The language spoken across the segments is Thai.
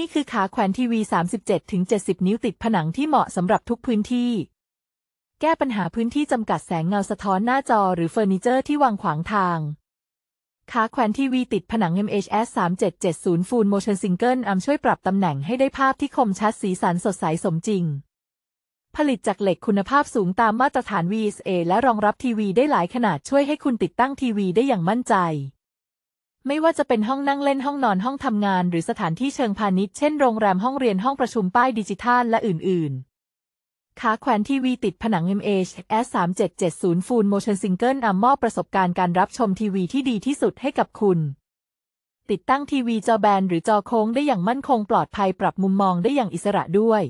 นี่คือขาแขวนทีวี 37-70 นิ้วติดผนังที่เหมาะสำหรับทุกพื้นที่ แก้ปัญหาพื้นที่จำกัดแสงเงาสะท้อนหน้าจอหรือเฟอร์นิเจอร์ที่วางขวางทาง ขาแขวนทีวีติดผนัง MHS 3770 Full Motion Single Arm ช่วยปรับตำแหน่งให้ได้ภาพที่คมชัดสีสันสดใสสมจริง ผลิตจากเหล็กคุณภาพสูงตามมาตรฐาน VSA และรองรับทีวี ได้หลายขนาดช่วยให้คุณติดตั้งทีวี ได้อย่างมั่นใจไม่ว่าจะเป็นห้องนั่งเล่นห้องนอนห้องทำงาน หรือสถานที่เชิงพาณิชย์ เช่นโรงแรมห้องเรียนห้องประชุมป้าย ดิจิทัลและอื่น ๆ ขาแขวนทีวีติดผนัง MH S 3 7 7 0 Full Motion Single Arm มอบประสบการณ์การรับชมทีวีที่ดีที่สุดให้กับคุณ ติดตั้งทีวีจอแบนหรือจอโค้งได้อย่างมั่นคงปลอดภัยปรับมุมมองได้อย่างอิสระด้วย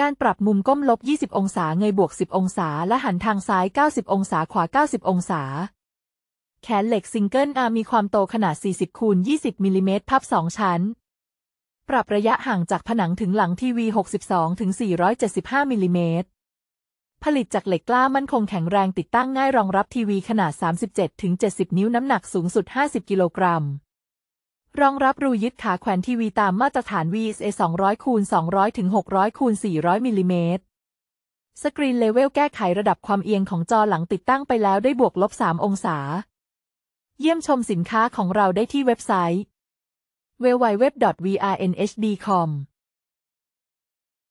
การปรับมุมก้มลบ 20 องศาเงยบวก 10 องศาและหันทางซ้าย 90 องศาขวา 90 องศาแขนเหล็กซิงเกิลอาร์มีความโตขนาด 40 คูณ 20มิลิเมตรพับ2ชั้น ปรับระยะห่างจากผนังถึงหลังทีวี 62 ถึง 475มิลิเมตรผลิตจากเหล็กกล้ามั่นคงแข็งแรงติดตั้งง่ายรองรับทีวีขนาด 37 ถึง 70 นิ้วน้ำหนักสูงสุด 50กิโลกรัม รองรับรูยึดขาแขวนทีวีตามมาตรฐาน VSA 200คูณ200 ถึง 600คูณ400มิลิเมตรสกรีนเลเวลแก้ไขระดับความเอียงของจอหลังติดตั้งไปแล้วได้บวกลบ 3 องศาเยี่ยมชมสินค้าของเราได้ที่เว็บไซต์ w w w v r n h d c o m